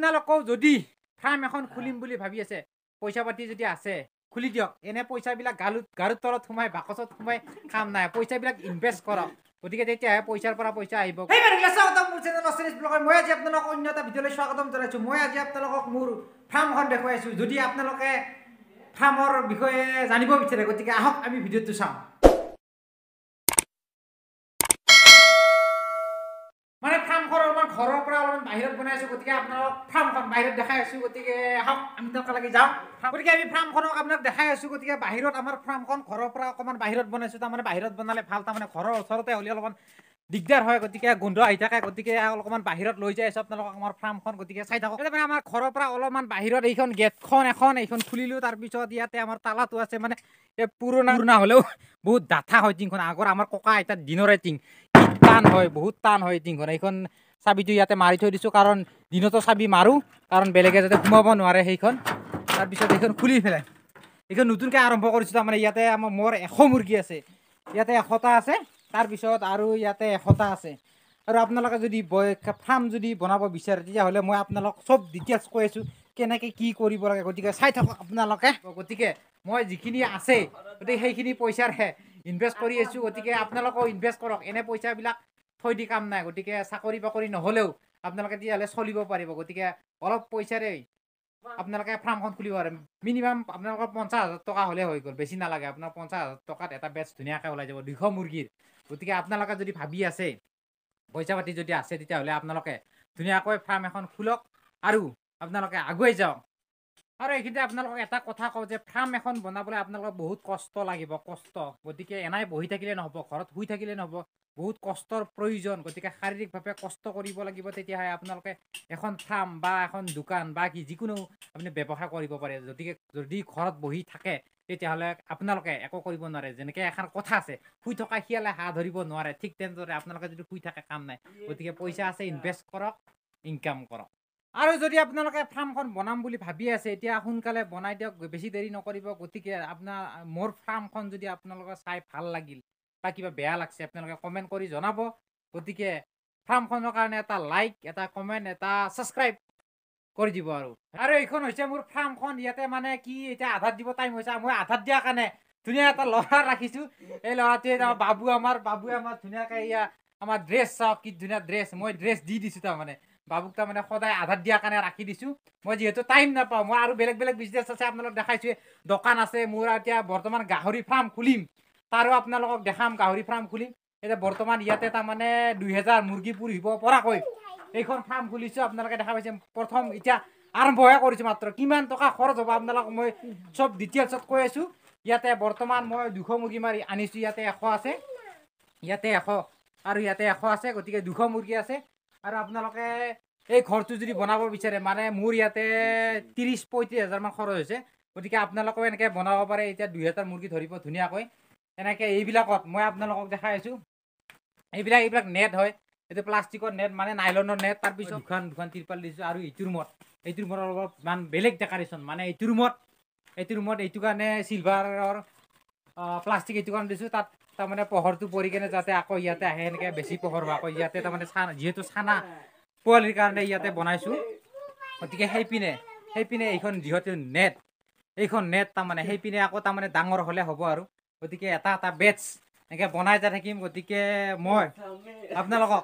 আপোনালোকেও যদি ফাৰ্ম এখন খুলিম বুলি ভাবি আছে পইচা পাতি যদি আছে খুলি দিয়ক এনে পইচাবিলাক গালুত গাৰুৰ তলত সোমাই বাকচত সোমাই কাম নাই পইচাবিলাক ইনভেষ্ট কৰক গতিকে তেতিয়াহে পইচাৰ পৰা পইচা আহিব মই আজি আপোনালোকক অন্য এটা ভিডিঅ'লৈ স্বাগতম জনাইছোঁ মই আজি আপোনালোকক মোৰ ফাৰ্মখন দেখুৱাইছোঁ যদি আপোনালোকে ফাৰ্মৰ বিষয়ে জানিব বিচাৰে গতিকে আহক আমি ভিডিঅ'টো চাওঁ বাহিৰত বনাই আছো গতিকে আপোনালোক ফাৰ্মখন বাহিৰত দেখাই আছো গতিকে আহক আমি তেওঁলোকে যাওঁ গতিকে আমি ফাৰ্মখনক আপোনাক দেখাই আছো গতিকে বাহিৰত আমাৰ ফাৰ্মখন ঘৰৰ পৰা অকণমান বাহিৰত বনাইছো তাৰমানে বাহিৰত বনালে ভাল তাৰমানে ঘৰৰ ওচৰতে হ'লে অলপমান দিগদাৰ হয় গতিকে গোন্ধ আহি থাকে গতিকে অলপমান বাহিৰত লৈ যায় আছোঁ আপোনালোকক আমাৰ ফাৰ্মখন গতিকে চাই থাকক তাৰমানে আমাৰ ঘৰৰ পৰা অলপমান বাহিৰত এইখন গেটখন এখন এইখন খুলিলোঁ তাৰপিছত ইয়াতে আমাৰ তালাটো আছে মানে এই পুৰণা পুৰণা হ'লেও বহুত ডাঠা হয় টিংখন আগৰ আমাৰ ককা আইতাৰ দিনৰে টিং টান হয় বহুত টান হয় ডিংঘন এইখন চাবিটো ইয়াতে মাৰি থৈ দিছোঁ কাৰণ দিনতো চাবি মাৰোঁ কাৰণ বেলেগে যাতে সোমাব নোৱাৰে সেইখন তাৰপিছত এইখন খুলি পেলাই এইখন নতুনকৈ আৰম্ভ কৰিছোঁ তাৰমানে ইয়াতে আমাৰ মোৰ এশ মুৰ্গী আছে ইয়াতে এশটা আছে তাৰপিছত আৰু ইয়াতে এশটা আছে আৰু আপোনালোকে যদি ফাৰ্ম যদি বনাব বিচাৰে তেতিয়াহ'লে মই আপোনালোক চব ডিটেইলছ কৈ আছোঁ কেনেকৈ কি কৰিব লাগে গতিকে চাই থাকক আপোনালোকে গতিকে মই যিখিনি আছে গতিকে সেইখিনি পইচাৰহে ইনভেষ্ট কৰি আছোঁ গতিকে আপোনালোকেও ইনভেষ্ট কৰক এনে পইচাবিলাক থৈ দি কাম নাই গতিকে চাকৰি বাকৰি নহ'লেও আপোনালোকে তেতিয়াহ'লে চলিব পাৰিব গতিকে অলপ পইচাৰে আপোনালোকে ফাৰ্মখন খুলিব পাৰে মিনিমাম আপোনালোকৰ পঞ্চাছ হাজাৰ টকা হ'লে হৈ গ'ল বেছি নালাগে আপোনাৰ পঞ্চাছ হাজাৰ টকাত এটা বেচ ধুনীয়াকৈ ওলাই যাব দুশ মুৰ্গীৰ গতিকে আপোনালোকে যদি ভাবি আছে পইচা পাতি যদি আছে তেতিয়াহ'লে আপোনালোকে ধুনীয়াকৈ ফাৰ্ম এখন খোলক আৰু আপোনালোকে আগুৱাই যাওক আৰু এইখিনিতে আপোনালোকক এটা কথা কওঁ যে ফাৰ্ম এখন বনাবলৈ আপোনালোকৰ বহুত কষ্ট লাগিব কষ্ট গতিকে এনাই বহি থাকিলে নহ'ব ঘৰত শুই থাকিলে নহ'ব বহুত কষ্টৰ প্ৰয়োজন গতিকে শাৰীৰিকভাৱে কষ্ট কৰিব লাগিব তেতিয়াহে আপোনালোকে এখন ফাৰ্ম বা এখন দোকান বা কি যিকোনো আপুনি ব্যৱসায় কৰিব পাৰে গতিকে যদি ঘৰত বহি থাকে তেতিয়াহ'লে আপোনালোকে একো কৰিব নোৱাৰে যেনেকৈ এখন কথা আছে শুই থকা শিয়ালে হাঁহ ধৰিব নোৱাৰে ঠিক তেনেদৰে আপোনালোকে যদি শুই থাকে কাম নাই গতিকে পইচা আছে ইনভেষ্ট কৰক ইনকাম কৰক আৰু যদি আপোনালোকে ফাৰ্মখন বনাম বুলি ভাবি আছে এতিয়া সোনকালে বনাই দিয়ক বেছি দেৰি নকৰিব গতিকে আপোনাৰ মোৰ ফাৰ্মখন যদি আপোনালোকে চাই ভাল লাগিল বা কিবা বেয়া লাগিছে আপোনালোকে কমেণ্ট কৰি জনাব গতিকে ফাৰ্মখনৰ কাৰণে এটা লাইক এটা কমেণ্ট এটা ছাবস্ক্ৰাইব কৰি দিব আৰু আৰু এইখন হৈছে মোৰ ফাৰ্মখন ইয়াতে মানে কি এতিয়া আধাৰ দিব টাইম হৈছে মই আধাৰ দিয়াৰ কাৰণে ধুনীয়া এটা ল'ৰা ৰাখিছোঁ এই ল'ৰাটোৱে বাবু আমাৰ বাবুৱে আমাৰ ধুনীয়াকৈ এয়া আমাৰ ড্ৰেছ চাওক কি ধুনীয়া ড্ৰেছ মই ড্ৰেছ দি দিছোঁ তাৰমানে বাবুক তাৰমানে সদায় আধাৰ দিয়াৰ কাৰণে ৰাখি দিছোঁ মই যিহেতু টাইম নাপাওঁ মই আৰু বেলেগ বেলেগ বিজনেছ আছে আপোনালোক দেখাইছোঁ দোকান আছে মোৰ এতিয়া বৰ্তমান গাহৰি ফাৰ্ম খুলিম তাৰো আপোনালোকক দেখাম গাহৰি ফাৰ্ম খুলিম এতিয়া বৰ্তমান ইয়াতে তাৰমানে দুহেজাৰ মুৰ্গী পুহিব পৰাকৈ এইখন ফাৰ্ম খুলিছোঁ আপোনালোকে দেখা পাইছে প্ৰথম এতিয়া আৰম্ভহে কৰিছোঁ মাত্ৰ কিমান টকা খৰচ হ'ব আপোনালোকক মই চব ডিটেইলছত কৈ আছোঁ ইয়াতে বৰ্তমান মই দুশ মুৰ্গী মাৰি আনিছোঁ ইয়াতে এশ আছে ইয়াতে এশ আৰু ইয়াতে এশ আছে গতিকে দুশ মুৰ্গী আছে আৰু আপোনালোকে এই ঘৰটো যদি বনাব বিচাৰে মানে মোৰ ইয়াতে ত্ৰিছ পঁয়ত্ৰিছ হাজাৰমান খৰচ হৈছে গতিকে আপোনালোকেও এনেকৈ বনাব পাৰে এতিয়া দুহেজাৰ মুৰ্গী ধৰিব ধুনীয়াকৈ এনেকৈ এইবিলাকত মই আপোনালোকক দেখাই আছোঁ এইবিলাক এইবিলাক নেট হয় এইটো প্লাষ্টিকৰ নেট মানে নাইলনৰ নেট তাৰপিছত দুখন দুখন তিৰপাল দিছোঁ আৰু এইটো ৰুমত এইটো ৰুমত অলপ ইমান বেলেগ ডেক'ৰেশ্যন মানে এইটো ৰুমত এইটো ৰুমত এইটো কাৰণে চিলভাৰৰ প্লাষ্টিক এইটোখন দিছোঁ তাত তাৰমানে পোহৰটো পৰি কেনে যাতে আকৌ ইয়াতে আহে এনেকৈ বেছি পোহৰ হওক আকৌ ইয়াতে তাৰমানে চানা যিহেতু চানা পোৱালিৰ কাৰণে ইয়াতে বনাইছোঁ গতিকে সেইপিনে সেইপিনে এইখন যিহেতু নেট এইখন নেট তাৰমানে সেইপিনে আকৌ তাৰমানে ডাঙৰ হ'লে হ'ব আৰু গতিকে এটা এটা বেটছ এনেকৈ বনাই যাই থাকিম গতিকে মই আপোনালোকক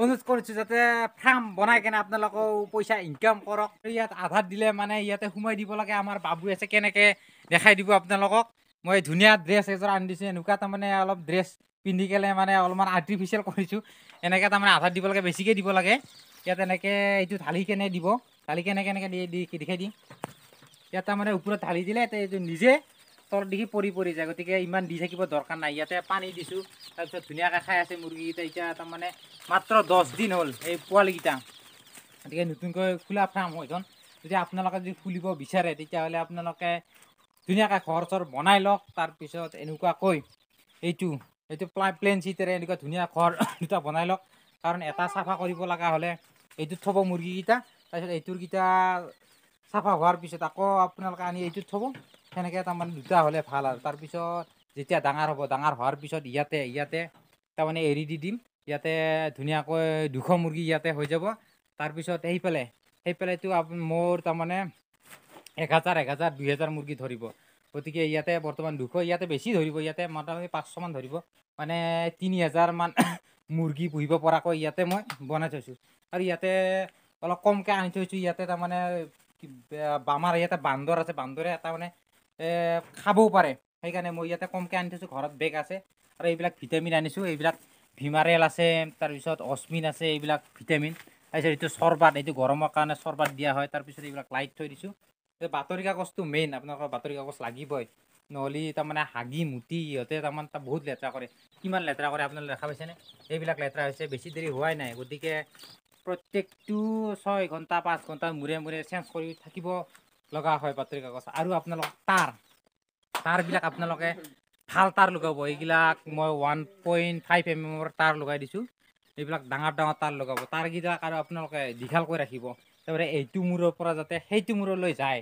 অনুৰোধ কৰিছোঁ যাতে ফাৰ্ম বনাই কেনে আপোনালোকেও পইচা ইনকাম কৰক ইয়াত আধাৰ দিলে মানে ইয়াতে সোমাই দিব লাগে আমাৰ বাবু আছে কেনেকৈ দেখাই দিব আপোনালোকক মই ধুনীয়া ড্ৰেছ এযোৰ আনি দিছোঁ এনেকুৱা তাৰমানে অলপ ড্ৰেছ পিন্ধি কেলে মানে অলপমান আৰ্টিফিচিয়েল কৰিছোঁ এনেকৈ তাৰমানে আধাৰ দিব লাগে বেছিকৈ দিব লাগে ইয়াত এনেকৈ এইটো ঢালি কেনে দিব ঢালি কেনেকৈ এনেকৈ দি দেখাই দিম ইয়াত তাৰমানে ওপৰত ঢালি দিলে এইটো নিজে তলত দেখি পৰি পৰি যায় গতিকে ইমান দি থাকিব দৰকাৰ নাই ইয়াতে পানী দিছোঁ তাৰপিছত ধুনীয়াকৈ খাই আছে মুৰ্গীকেইটা এতিয়া তাৰমানে মাত্ৰ দহ দিন হ'ল এই পোৱালিকেইটা গতিকে নতুনকৈ খোলা ফাৰ্ম হয়তো যদি আপোনালোকে যদি খুলিব বিচাৰে তেতিয়াহ'লে আপোনালোকে ধুনীয়াকৈ ঘৰ চৰ বনাই লওক তাৰপিছত এনেকুৱাকৈ এইটো এইটো প্লাই প্লেন চিটেৰে এনেকুৱা ধুনীয়া ঘৰ দুটা বনাই লওক কাৰণ এটা চাফা কৰিব লগা হ'লে এইটোত থ'ব মুৰ্গীকেইটা তাৰপিছত এইটোৰকেইটা চাফা হোৱাৰ পিছত আকৌ আপোনালোকে আনি এইটোত থ'ব সেনেকৈ তাৰমানে দুটা হ'লে ভাল আৰু তাৰপিছত যেতিয়া ডাঙৰ হ'ব ডাঙৰ হোৱাৰ পিছত ইয়াতে ইয়াতে তাৰমানে এৰি দি দিম ইয়াতে ধুনীয়াকৈ দুশ মুৰ্গী ইয়াতে হৈ যাব তাৰপিছত সেইফালে সেইফালেতো মোৰ তাৰমানে এক হাজাৰ এক হাজাৰ দুই হাজাৰ মুৰ্গী ধৰিব গতিকে ইয়াতে বৰ্তমান দুশ ইয়াতে বেছি ধৰিব ইয়াতে মোটামুটি পাঁচশমান ধৰিব মানে তিনি হাজাৰমান মুৰ্গী পুহিব পৰাকৈ ইয়াতে মই বনাই থৈছোঁ আৰু ইয়াতে অলপ কমকৈ আনি থৈছোঁ ইয়াতে তাৰমানে আমাৰ ইয়াতে বান্দৰ আছে বান্দৰে এটা মানে খাবও পাৰে সেইকাৰণে মই ইয়াতে কমকৈ আনি থৈছোঁ ঘৰত বেগ আছে আৰু এইবিলাক ভিটামিন আনিছোঁ এইবিলাক ভিমাৰেল আছে তাৰপিছত অশ্মিন আছে এইবিলাক ভিটামিন তাৰপিছত এইটো চৰবাত এইটো গৰমৰ কাৰণে চৰবাত দিয়া হয় তাৰপিছত এইবিলাক লাইট থৈ দিছোঁ বাতৰি কাগজটো মেইন আপোনালোকৰ বাতৰি কাগজ লাগিবই নহ'লে তাৰমানে হাগি মুটি ইহঁতে তাৰমানে তাত বহুত লেতেৰা কৰে কিমান লেতেৰা কৰে আপোনালোকে দেখা পাইছেনে সেইবিলাক লেতেৰা হৈছে বেছি দেৰি হোৱাই নাই গতিকে প্ৰত্যেকটো ছয় ঘণ্টা পাঁচ ঘণ্টা মূৰে মূৰে চেঞ্জ কৰি থাকিব লগা হয় বাতৰি কাগজ আৰু আপোনালোক তাঁৰ তাঁৰবিলাক আপোনালোকে ভাল তাঁৰ লগাব এইবিলাক মই ওৱান পইণ্ট ফাইভ এম এমৰ তাঁৰ লগাই দিছোঁ এইবিলাক ডাঙৰ ডাঙৰ তাঁৰ লগাব তাঁৰকেইটাক আৰু আপোনালোকে দীঘাল ৰাখিব তাৰপৰা এইটো মূৰৰ পৰা যাতে সেইটো মূৰলৈ যায়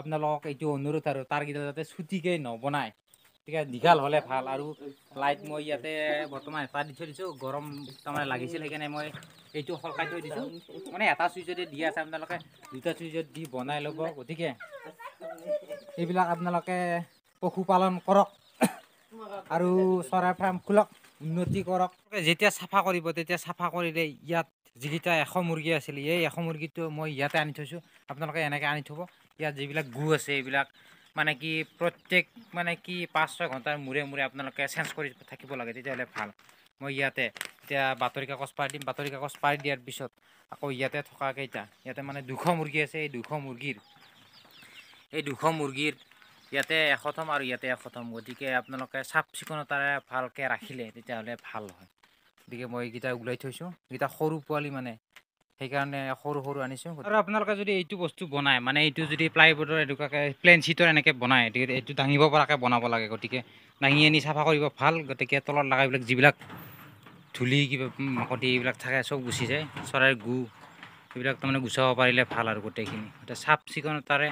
আপোনালোকক এইটো অনুৰোধ আৰু তাৰ তাৰকেইটা যাতে চুটিকৈ নবনায় ঠিক আছে দীঘাল হ'লে ভাল আৰু লাইট মই ইয়াতে বৰ্তমান এটা দি থৈ দিছোঁ গৰম তাৰমানে লাগিছিল সেইকাৰণে মই এইটো সলকাই থৈ দিছোঁ মানে এটা চুইচতে দি আছে আপোনালোকে দুটা চুইচত দি বনাই ল'ব গতিকে এইবিলাক আপোনালোকে পশুপালন কৰক আৰু চৰাই ফাৰ্ম খোলক উন্নতি কৰক যেতিয়া চাফা কৰিব তেতিয়া চাফা কৰিলে ইয়াত যিকেইটা এশ মুৰ্গী আছিল এই এশ মুৰ্গীটো মই ইয়াতে আনি থৈছোঁ আপোনালোকে এনেকৈ আনি থ'ব ইয়াত যিবিলাক গু আছে এইবিলাক মানে কি প্ৰত্যেক মানে কি পাঁচ ছয় ঘণ্টাৰ মূৰে মূৰে আপোনালোকে চেঞ্জ কৰি থাকিব লাগে তেতিয়াহ'লে ভাল মই ইয়াতে এতিয়া বাতৰি কাকচ পাৰি দিম বাতৰি কাকচ পাৰি দিয়াৰ পিছত আকৌ ইয়াতে থকাকেইটা ইয়াতে মানে দুশ মুৰ্গী আছে এই দুশ মুৰ্গীৰ এই দুশ মুৰ্গীৰ ইয়াতে এশতম আৰু ইয়াতে এশতম গতিকে আপোনালোকে চাফ চিকুণতাৰে ভালকৈ ৰাখিলে তেতিয়াহ'লে ভাল হয় গতিকে মই এইকেইটা ওলাই থৈছোঁ এইকেইটা সৰু পোৱালি মানে সেইকাৰণে সৰু সৰু আনিছোঁ আৰু আপোনালোকে যদি এইটো বস্তু বনায় মানে এইটো যদি প্লাইবোৰ্ডৰ এনেকুৱাকৈ প্লেন চিটৰ এনেকৈ বনায় গতিকে এইটো দাঙিব পৰাকৈ বনাব লাগে গতিকে দাঙি আনি চাফা কৰিব ভাল গতিকে তলত লগা এইবিলাক যিবিলাক ধূলি কিবা মাকতি এইবিলাক থাকে চব গুচি যায় চৰাইৰ গু এইবিলাক তাৰমানে গুচাব পাৰিলে ভাল আৰু গোটেইখিনি গতিকে চাফ চিকুণতাৰে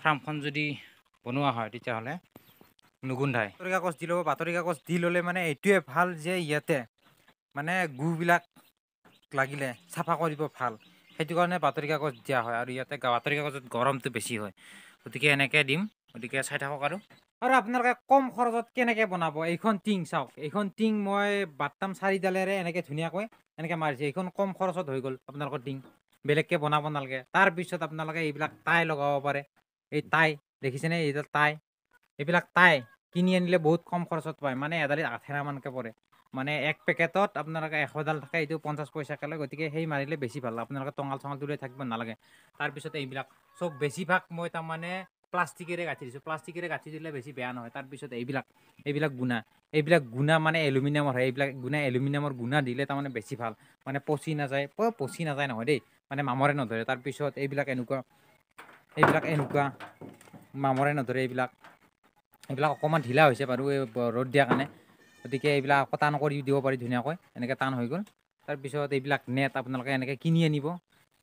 ফাৰ্মখন যদি বনোৱা হয় তেতিয়াহ'লে নুগুন্ধাই বাতৰি কাগজ দি ল'ব বাতৰি কাগজ দি ল'লে মানে এইটোৱে ভাল যে ইয়াতে মানে গুবিলাক লাগিলে চাফা কৰিব ভাল সেইটো কাৰণে বাতৰি কাগজ দিয়া হয় আৰু ইয়াতে বাতৰি কাগজত গৰমটো বেছি হয় গতিকে এনেকৈ দিম গতিকে চাই থাকক আৰু আৰু আপোনালোকে কম খৰচত কেনেকৈ বনাব এইখন টিং চাওক এইখন টিং মই বাটাম চাৰিডালেৰে এনেকৈ ধুনীয়াকৈ এনেকৈ মাৰিছোঁ এইখন কম খৰচত হৈ গ'ল আপোনালোকৰ টিং বেলেগকৈ বনাব নালাগে তাৰপিছত আপোনালোকে এইবিলাক টাই লগাব পাৰে এই টাই দেখিছেনে এইডাল টাই এইবিলাক টাই কিনি আনিলে বহুত কম খৰচত পায় মানে এডালিত আঠেৰামানকৈ পৰে মানে এক পেকেটত আপোনালোকে এশডাল থাকে এইটো পঞ্চাছ পইচাকৈ লয় গতিকে সেই মাৰিলে বেছি ভাল আপোনালোকে টঙাল চঙাল তুলি থাকিব নালাগে তাৰপিছত এইবিলাক চব বেছিভাগ মই তাৰমানে প্লাষ্টিকেৰে গাঁঠি দিছোঁ প্লাষ্টিকেৰে গাঁঠি দিলে বেছি বেয়া নহয় তাৰপিছত এইবিলাক এইবিলাক গুণা এইবিলাক গুণা মানে এলুমিনিয়ামৰ হয় এইবিলাক গুণা এলুমিনিয়ামৰ গুণা দিলে তাৰমানে বেছি ভাল মানে পচি নাযায় পচি নাযায় নহয় দেই মানে মামৰে নধৰে তাৰপিছত এইবিলাক এনেকুৱা এইবিলাক এনেকুৱা মামৰে নধৰে এইবিলাক এইবিলাক অকণমান ঢিলা হৈছে বাৰু এই ৰ'দ দিয়াৰ কাৰণে গতিকে এইবিলাক আকৌ টান কৰি দিব পাৰি ধুনীয়াকৈ এনেকৈ টান হৈ গ'ল তাৰপিছত এইবিলাক নেট আপোনালোকে এনেকৈ কিনি আনিব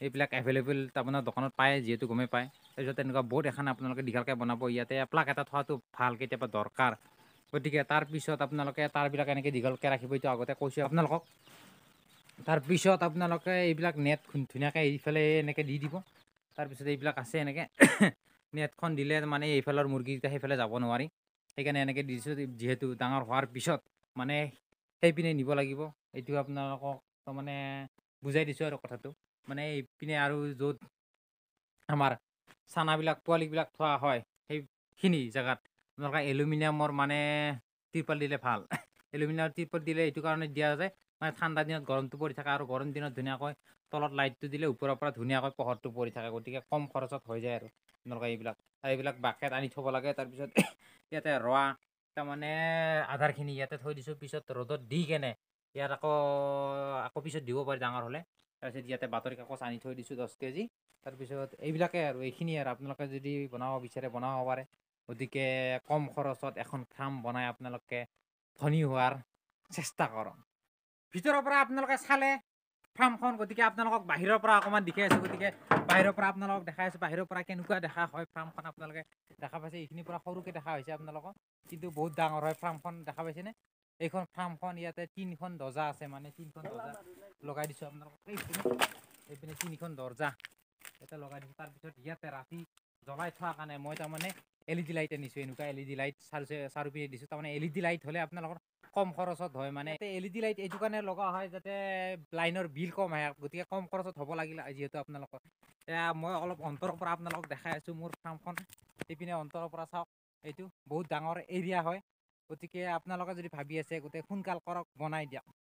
এইবিলাক এভেইলেবল আপোনাৰ দোকানত পায় যিহেতু গমেই পায় তাৰপিছত এনেকুৱা বৰ্ড এখন আপোনালোকে দীঘলকৈ বনাব ইয়াতে প্লাক এটা থোৱাটো ভাল কেতিয়াবা দৰকাৰ গতিকে তাৰপিছত আপোনালোকে তাৰবিলাক এনেকৈ দীঘলকৈ ৰাখিব এইটো আগতে কৈছোঁ আপোনালোকক তাৰপিছত আপোনালোকে এইবিলাক নেট ধুনীয়াকৈ এইফালে এনেকৈ দি দিব তাৰপিছত এইবিলাক আছে এনেকৈ নেটখন দিলে মানে এইফালৰ মুৰ্গীকেইটা সেইফালে যাব নোৱাৰি সেইকাৰণে এনেকৈ দি দিছোঁ যিহেতু ডাঙৰ হোৱাৰ পিছত মানে সেইপিনে নিব লাগিব এইটো আপোনালোকক তাৰমানে বুজাই দিছোঁ আৰু কথাটো মানে এইপিনে আৰু য'ত আমাৰ চানাবিলাক পোৱালিবিলাক থোৱা হয় সেইখিনি জেগাত আপোনালোকে এলুমিনিয়ামৰ মানে ত্ৰিপাল দিলে ভাল এলুমিনিয়ামৰ ত্ৰিপাল দিলে এইটো কাৰণে দিয়া যায় মানে ঠাণ্ডা দিনত গৰমটো পৰি থাকে আৰু গৰম দিনত ধুনীয়াকৈ তলত লাইটটো দিলে ওপৰৰ পৰা ধুনীয়াকৈ পোহৰটো পৰি থাকে গতিকে কম খৰচত হৈ যায় আৰু আপোনালোকে এইবিলাক আৰু এইবিলাক বাকেট আনি থ'ব লাগে তাৰপিছত ইয়াতে ৰোৱা তাৰমানে আধাৰখিনি ইয়াতে থৈ দিছোঁ পিছত ৰ'দত দি কেনে ইয়াত আকৌ আকৌ পিছত দিব পাৰি ডাঙৰ হ'লে তাৰপিছত ইয়াতে বাতৰি কাকচ আনি থৈ দিছোঁ দহ কেজি তাৰপিছত এইবিলাকে আৰু এইখিনি আৰু আপোনালোকে যদি বনাব বিচাৰে বনাব পাৰে গতিকে কম খৰচত এখন ফ্ৰাম বনাই আপোনালোকে ধনী হোৱাৰ চেষ্টা কৰক ভিতৰৰ পৰা আপোনালোকে চালে ফাৰ্মখন গতিকে আপোনালোকক বাহিৰৰ পৰা অকণমান দেখি আছোঁ গতিকে বাহিৰৰ পৰা আপোনালোকক দেখাই আছোঁ বাহিৰৰ পৰা কেনেকুৱা দেখা হয় ফাৰ্মখন আপোনালোকে দেখা পাইছে এইখিনিৰ পৰা সৰুকৈ দেখা হৈছে আপোনালোকক কিন্তু বহুত ডাঙৰ হয় ফাৰ্মখন দেখা পাইছেনে এইখন ফাৰ্মখন ইয়াতে তিনিখন দৰ্জা আছে মানে তিনিখন দৰ্জা লগাই দিছোঁ আপোনালোকক এইপিনে এইপিনে তিনিখন দৰ্জা ইয়াতে লগাই দিছোঁ তাৰপিছত ইয়াতে ৰাতি জ্বলাই থোৱাৰ কাৰণে মই তাৰমানে এল ই ডি লাইট আনিছোঁ এনেকুৱা এল ই ডি লাইট চাৰি চাৰিওপিনে দিছোঁ তাৰমানে এল ই ডি লাইট হ'লে আপোনালোকৰ কম খৰচত হয় মানে এল ই ডি লাইট এইটো কাৰণে লগা হয় যাতে লাইনৰ বিল কম আহে গতিকে কম খৰচত হ'ব লাগিল যিহেতু আপোনালোকৰ এতিয়া মই অলপ অন্তৰৰ পৰা আপোনালোকক দেখাই আছোঁ মোৰ ফাৰ্মখন এইপিনে অন্তৰৰ পৰা চাওক এইটো বহুত ডাঙৰ এৰিয়া হয় গতিকে আপোনালোকে যদি ভাবি আছে গোটেই সোনকাল কৰক বনাই দিয়ক